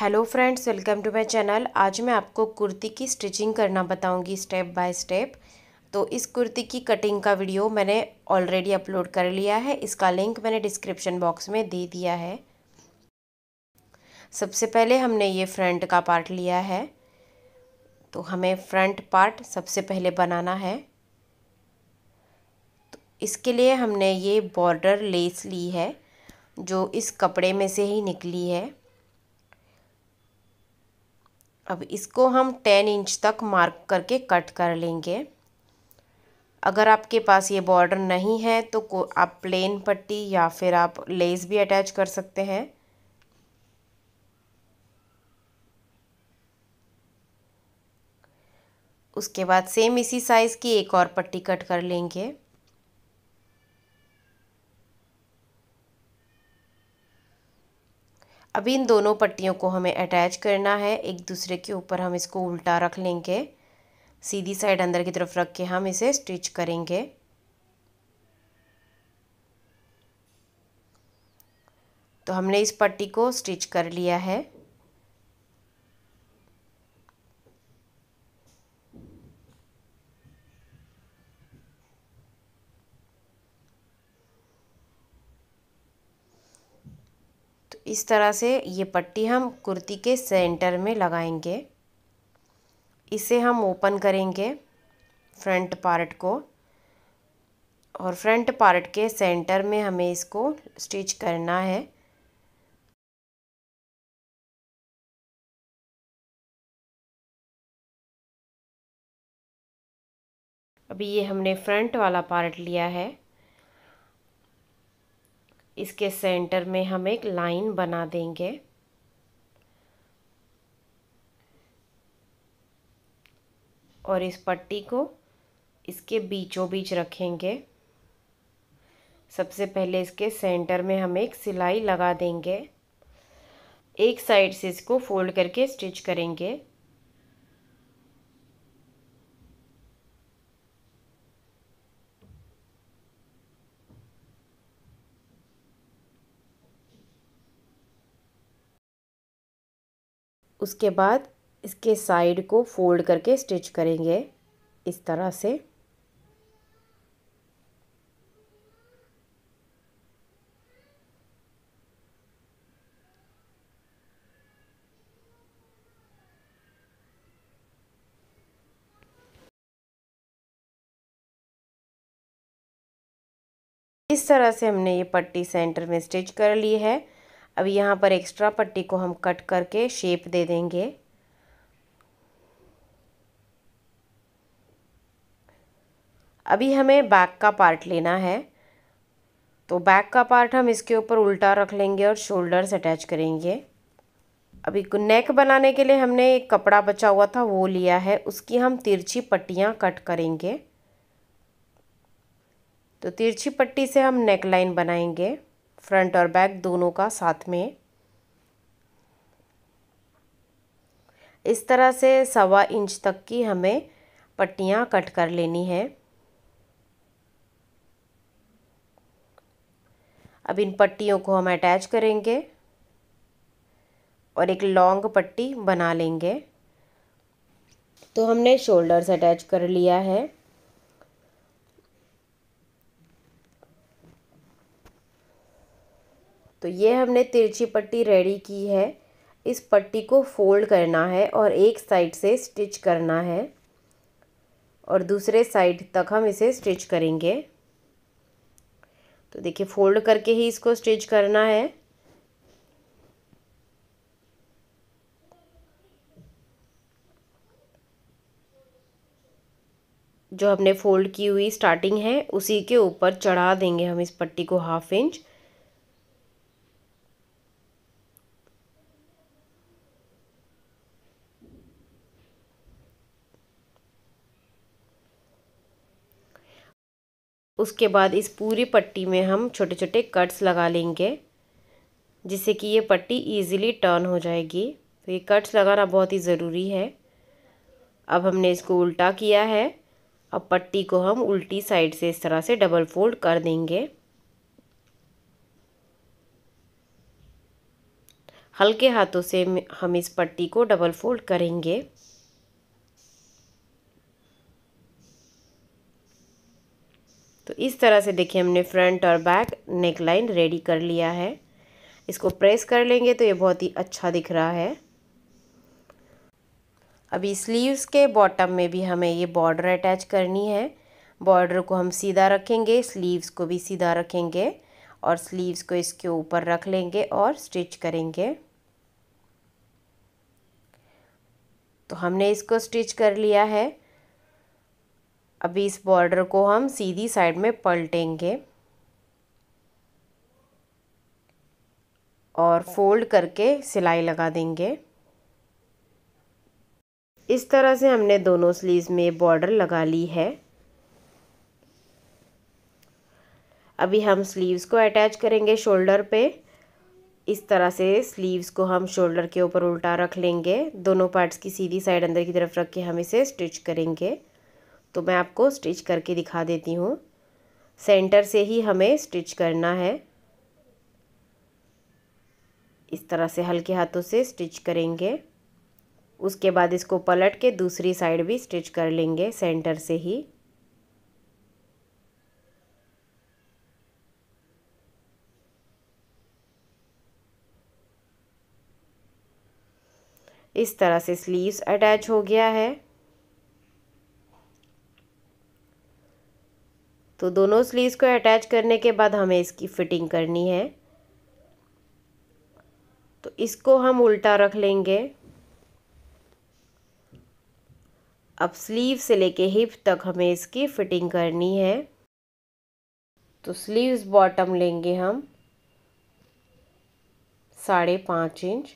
hello friends welcome to my channel आज मैं आपको कुर्ती की स्टिचिंग करना बताऊंगी स्टेप बाय स्टेप तो इस कुर्ती की कटिंग का वीडियो मैंने ऑलरेडी अपलोड कर लिया है इसका लिंक मैंने डिस्क्रिप्शन बॉक्स में दे दिया है सबसे पहले हमने ये फ्रंट का पार्ट लिया है तो हमें फ्रंट पार्ट सबसे पहले बनाना है तो इसके लिए हमने ये बॉर्डर लेस ली है जो इस कपड़े में से ही निकली है अब इसको हम टेन इंच तक मार्क करके कट कर लेंगे अगर आपके पास ये बॉर्डर नहीं है तो आप प्लेन पट्टी या फिर आप लेस भी अटैच कर सकते हैं उसके बाद सेम इसी साइज़ की एक और पट्टी कट कर लेंगे अब इन दोनों पट्टियों को हमें अटैच करना है एक दूसरे के ऊपर हम इसको उल्टा रख लेंगे सीधी साइड अंदर की तरफ रख के हम इसे स्टिच करेंगे तो हमने इस पट्टी को स्टिच कर लिया है इस तरह से ये पट्टी हम कुर्ती के सेंटर में लगाएंगे इसे हम ओपन करेंगे फ्रंट पार्ट को और फ्रंट पार्ट के सेंटर में हमें इसको स्टिच करना है अभी ये हमने फ्रंट वाला पार्ट लिया है इसके सेंटर में हम एक लाइन बना देंगे और इस पट्टी को इसके बीचों बीच रखेंगे सबसे पहले इसके सेंटर में हम एक सिलाई लगा देंगे एक साइड से इसको फोल्ड करके स्टिच करेंगे उसके बाद इसके साइड को फोल्ड करके स्टिच करेंगे इस तरह से इस तरह से हमने ये पट्टी सेंटर में स्टिच कर ली है अब यहाँ पर एक्स्ट्रा पट्टी को हम कट करके शेप दे देंगे अभी हमें बैक का पार्ट लेना है तो बैक का पार्ट हम इसके ऊपर उल्टा रख लेंगे और शोल्डर्स अटैच करेंगे अभी नेक बनाने के लिए हमने एक कपड़ा बचा हुआ था वो लिया है उसकी हम तिरछी पट्टियाँ कट करेंगे तो तिरछी पट्टी से हम नेक लाइन बनाएंगे फ्रंट और बैक दोनों का साथ में इस तरह से सवा इंच तक की हमें पट्टियाँ कट कर लेनी है अब इन पट्टियों को हम अटैच करेंगे और एक लॉन्ग पट्टी बना लेंगे तो हमने शोल्डर्स अटैच कर लिया है तो ये हमने तिरछी पट्टी रेडी की है इस पट्टी को फोल्ड करना है और एक साइड से स्टिच करना है और दूसरे साइड तक हम इसे स्टिच करेंगे तो देखिए फोल्ड करके ही इसको स्टिच करना है जो हमने फोल्ड की हुई स्टार्टिंग है उसी के ऊपर चढ़ा देंगे हम इस पट्टी को हाफ इंच उसके बाद इस पूरी पट्टी में हम छोटे छोटे कट्स लगा लेंगे जिससे कि ये पट्टी इजीली टर्न हो जाएगी तो ये कट्स लगाना बहुत ही ज़रूरी है अब हमने इसको उल्टा किया है अब पट्टी को हम उल्टी साइड से इस तरह से डबल फोल्ड कर देंगे हल्के हाथों से हम इस पट्टी को डबल फोल्ड करेंगे इस तरह से देखिए हमने फ्रंट और बैक नेक लाइन रेडी कर लिया है इसको प्रेस कर लेंगे तो ये बहुत ही अच्छा दिख रहा है अभी स्लीव्स के बॉटम में भी हमें ये बॉर्डर अटैच करनी है बॉर्डर को हम सीधा रखेंगे स्लीव्स को भी सीधा रखेंगे और स्लीव्स को इसके ऊपर रख लेंगे और स्टिच करेंगे तो हमने इसको स्टिच कर लिया है अभी इस बॉर्डर को हम सीधी साइड में पलटेंगे और फोल्ड करके सिलाई लगा देंगे इस तरह से हमने दोनों स्लीव्स में बॉर्डर लगा ली है अभी हम स्लीव्स को अटैच करेंगे शोल्डर पे इस तरह से स्लीव्स को हम शोल्डर के ऊपर उल्टा रख लेंगे दोनों पार्ट्स की सीधी साइड अंदर की तरफ रख के हम इसे स्टिच करेंगे तो मैं आपको स्टिच करके दिखा देती हूँ सेंटर से ही हमें स्टिच करना है इस तरह से हल्के हाथों से स्टिच करेंगे उसके बाद इसको पलट के दूसरी साइड भी स्टिच कर लेंगे सेंटर से ही इस तरह से स्लीव्स अटैच हो गया है तो दोनों स्लीव्स को अटैच करने के बाद हमें इसकी फिटिंग करनी है तो इसको हम उल्टा रख लेंगे अब स्लीव से लेके हिप तक हमें इसकी फिटिंग करनी है तो स्लीव्स बॉटम लेंगे हम साढ़े पाँच इंच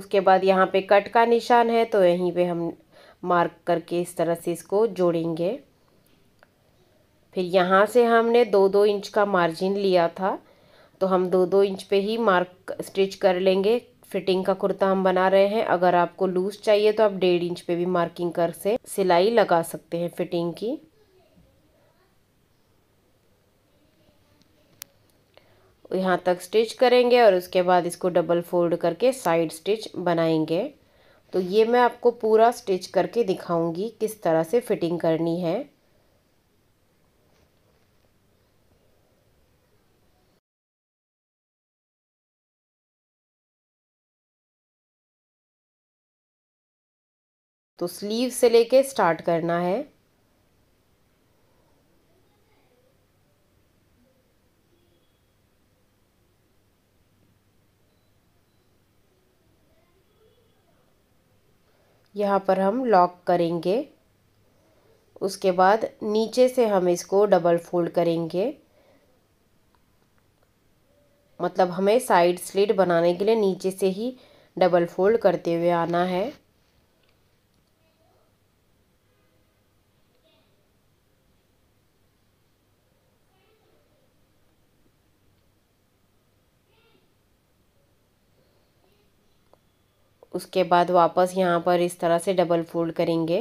उसके बाद यहाँ पे कट का निशान है तो यहीं पे हम मार्क करके इस तरह से इसको जोड़ेंगे फिर यहाँ से हमने दो दो इंच का मार्जिन लिया था तो हम दो दो इंच पे ही मार्क स्टिच कर लेंगे फिटिंग का कुर्ता हम बना रहे हैं अगर आपको लूज चाहिए तो आप डेढ़ इंच पे भी मार्किंग कर से सिलाई लगा सकते हैं फिटिंग की यहाँ तक स्टिच करेंगे और उसके बाद इसको डबल फोल्ड करके साइड स्टिच बनाएंगे तो ये मैं आपको पूरा स्टिच करके दिखाऊंगी किस तरह से फिटिंग करनी है तो स्लीव से लेके स्टार्ट करना है यहाँ पर हम लॉक करेंगे उसके बाद नीचे से हम इसको डबल फोल्ड करेंगे मतलब हमें साइड स्लिट बनाने के लिए नीचे से ही डबल फोल्ड करते हुए आना है उसके बाद वापस यहाँ पर इस तरह से डबल फोल्ड करेंगे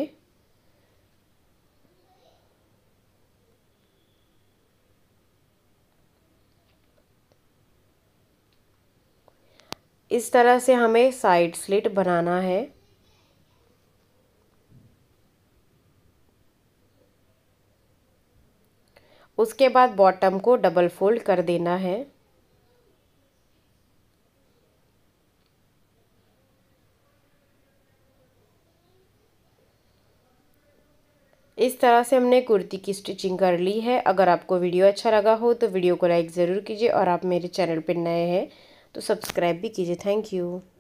इस तरह से हमें साइड स्लिट बनाना है उसके बाद बॉटम को डबल फोल्ड कर देना है इस तरह से हमने कुर्ती की स्टिचिंग कर ली है अगर आपको वीडियो अच्छा लगा हो तो वीडियो को लाइक ज़रूर कीजिए और आप मेरे चैनल पर नए हैं तो सब्सक्राइब भी कीजिए थैंक यू